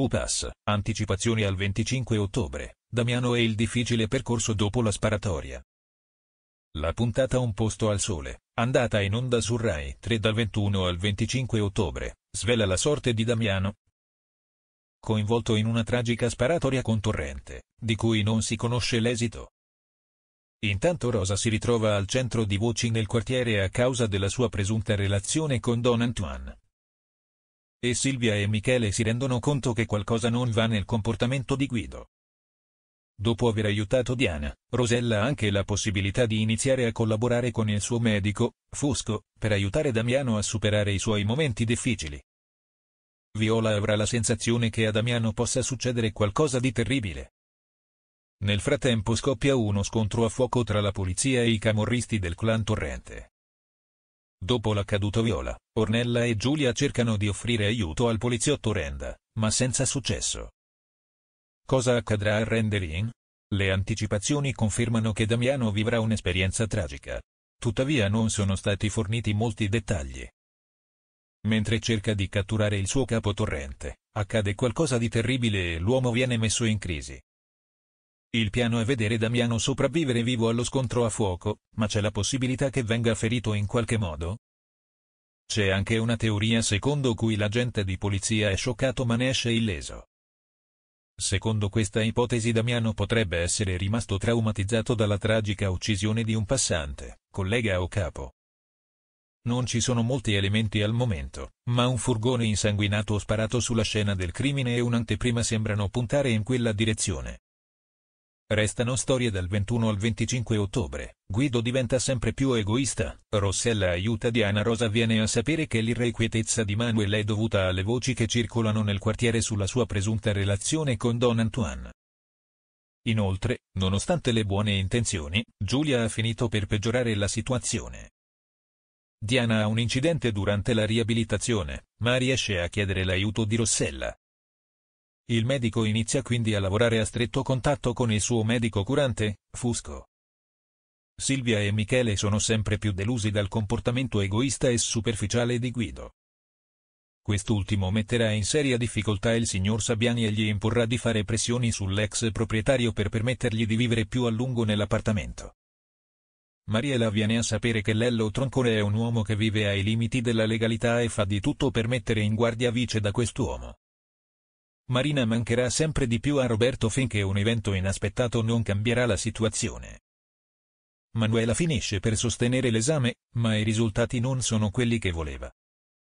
UPAS, anticipazioni al 25 ottobre, Damiano e il difficile percorso dopo la sparatoria. La puntata Un posto al sole, andata in onda su Rai 3 dal 21 al 25 ottobre, svela la sorte di Damiano, coinvolto in una tragica sparatoria con torrente, di cui non si conosce l'esito. Intanto Rosa si ritrova al centro di voci nel quartiere a causa della sua presunta relazione con Don Antoine, e Silvia e Michele si rendono conto che qualcosa non va nel comportamento di Guido. Dopo aver aiutato Diana, Rosella ha anche la possibilità di iniziare a collaborare con il suo medico, Fusco, per aiutare Damiano a superare i suoi momenti difficili. Viola avrà la sensazione che a Damiano possa succedere qualcosa di terribile. Nel frattempo scoppia uno scontro a fuoco tra la polizia e i camorristi del clan Torrente. Dopo l'accaduto Viola, Ornella e Giulia cercano di offrire aiuto al poliziotto Renda, ma senza successo. Cosa accadrà a Renderin? Le anticipazioni confermano che Damiano vivrà un'esperienza tragica. Tuttavia non sono stati forniti molti dettagli. Mentre cerca di catturare il suo capo torrente, accade qualcosa di terribile e l'uomo viene messo in crisi. Il piano è vedere Damiano sopravvivere vivo allo scontro a fuoco, ma c'è la possibilità che venga ferito in qualche modo? C'è anche una teoria secondo cui l'agente di polizia è scioccato ma ne esce illeso. Secondo questa ipotesi Damiano potrebbe essere rimasto traumatizzato dalla tragica uccisione di un passante, collega o capo. Non ci sono molti elementi al momento, ma un furgone insanguinato sparato sulla scena del crimine e un'anteprima sembrano puntare in quella direzione. Restano storie dal 21 al 25 ottobre, Guido diventa sempre più egoista, Rossella aiuta Diana Rosa viene a sapere che l'irrequietezza di Manuel è dovuta alle voci che circolano nel quartiere sulla sua presunta relazione con Don Antoine. Inoltre, nonostante le buone intenzioni, Giulia ha finito per peggiorare la situazione. Diana ha un incidente durante la riabilitazione, ma riesce a chiedere l'aiuto di Rossella, il medico inizia quindi a lavorare a stretto contatto con il suo medico curante, Fusco. Silvia e Michele sono sempre più delusi dal comportamento egoista e superficiale di Guido. Quest'ultimo metterà in seria difficoltà il signor Sabiani e gli imporrà di fare pressioni sull'ex proprietario per permettergli di vivere più a lungo nell'appartamento. Mariela viene a sapere che Lello Troncone è un uomo che vive ai limiti della legalità e fa di tutto per mettere in guardia Vice da quest'uomo. Marina mancherà sempre di più a Roberto finché un evento inaspettato non cambierà la situazione. Manuela finisce per sostenere l'esame, ma i risultati non sono quelli che voleva.